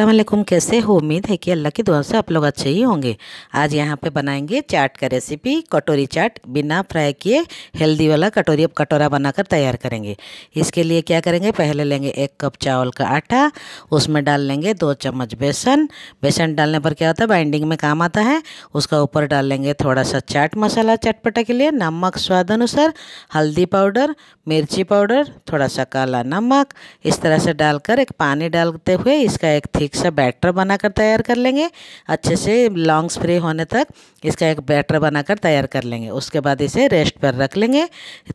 असलम कैसे हो उम्मीद है कि अल्लाह की दुआ से आप लोग अच्छे ही होंगे आज यहाँ पे बनाएंगे चाट का रेसिपी कटोरी चाट बिना फ्राई किए हेल्दी वाला कटोरी कटोरा बनाकर तैयार करेंगे इसके लिए क्या करेंगे पहले लेंगे एक कप चावल का आटा उसमें डाल लेंगे दो चम्मच बेसन बेसन डालने पर क्या होता है बाइंडिंग में काम आता है उसका ऊपर डाल लेंगे थोड़ा सा चाट मसाला चटपटा के लिए नमक स्वाद अनुसार हल्दी पाउडर मिर्ची पाउडर थोड़ा सा काला नमक इस तरह से डालकर एक पानी डालते हुए इसका एक थी एक सा बैटर बनाकर तैयार कर लेंगे अच्छे से लॉन्ग फ्री होने तक इसका एक बैटर बनाकर तैयार कर लेंगे उसके बाद इसे रेस्ट पर रख लेंगे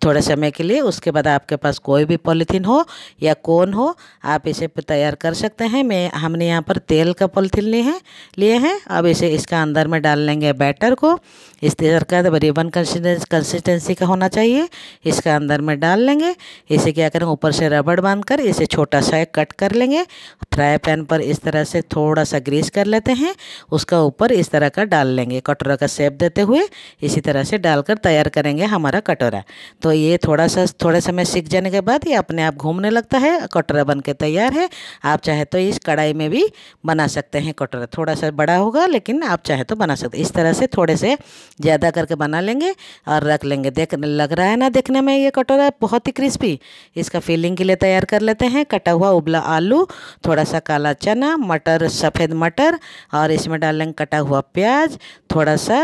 थोड़े समय के लिए उसके बाद आपके पास कोई भी पॉलीथीन हो या कोन हो आप इसे तैयार कर सकते हैं मैं हमने यहाँ पर तेल का पॉलीथीन लिए हैं लिए हैं अब इसे इसका अंदर में डाल लेंगे बैटर को इस तरह का रिबन कंसिस्टेंसी का होना चाहिए इसका अंदर में डाल लेंगे इसे क्या करें ऊपर से रबड़ बांध कर इसे छोटा सा कट कर लेंगे फ्राई पैन पर इस तरह से थोड़ा सा ग्रीस कर लेते हैं उसका ऊपर इस तरह का डाल लेंगे कटोरा का सेप देते हुए इसी तरह से डालकर तैयार करेंगे हमारा कटोरा तो ये थोड़ा सा थोड़े समय सीख जाने के बाद ये अपने आप घूमने लगता है कटोरा बन के तैयार है आप चाहे तो इस कढ़ाई में भी बना सकते हैं कटोरा थोड़ा सा बड़ा होगा लेकिन आप चाहे तो बना सकते इस तरह से थोड़े से ज़्यादा करके बना लेंगे और रख लेंगे देख लग रहा है ना देखने में ये कटोरा बहुत ही क्रिस्पी इसका फिलिंग के लिए तैयार कर लेते हैं कटा हुआ उबला आलू थोड़ा सा काला चना लेना मटर सफ़ेद मटर और इसमें डाल लेंगे कटा हुआ प्याज थोड़ा सा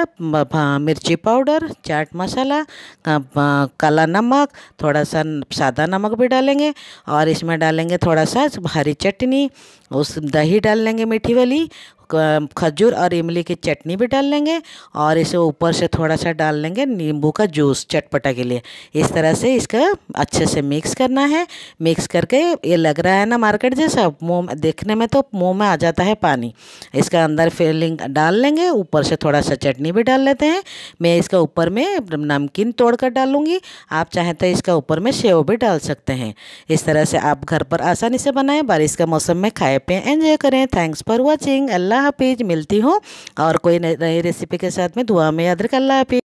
मिर्ची पाउडर चाट मसाला काला नमक थोड़ा सा सादा नमक भी डालेंगे और इसमें डालेंगे थोड़ा सा हरी चटनी उस दही डाल लेंगे मीठी वाली खजूर और इमली की चटनी भी डाल लेंगे और इसे ऊपर से थोड़ा सा डाल लेंगे नींबू का जूस चटपटा के लिए इस तरह से इसका अच्छे से मिक्स करना है मिक्स करके ये लग रहा है ना मार्केट जैसा मुँह देखने में तो मुँह में आ जाता है पानी इसका अंदर फिलिंग डाल लेंगे ऊपर से थोड़ा सा चटनी भी डाल लेते हैं मैं इसका ऊपर में नमकीन तोड़ कर डालूंगी आप चाहें तो इसका ऊपर में सेव भी डाल सकते हैं इस तरह से आप घर पर आसानी से बनाएं बारिश का मौसम में खाए पिए एंजॉय करें thanks for watching Allah Allah हाफिज़ मिलती हूँ और कोई नई रेसिपी के साथ में दुआ में याद रखा अल्लाह हाफिज़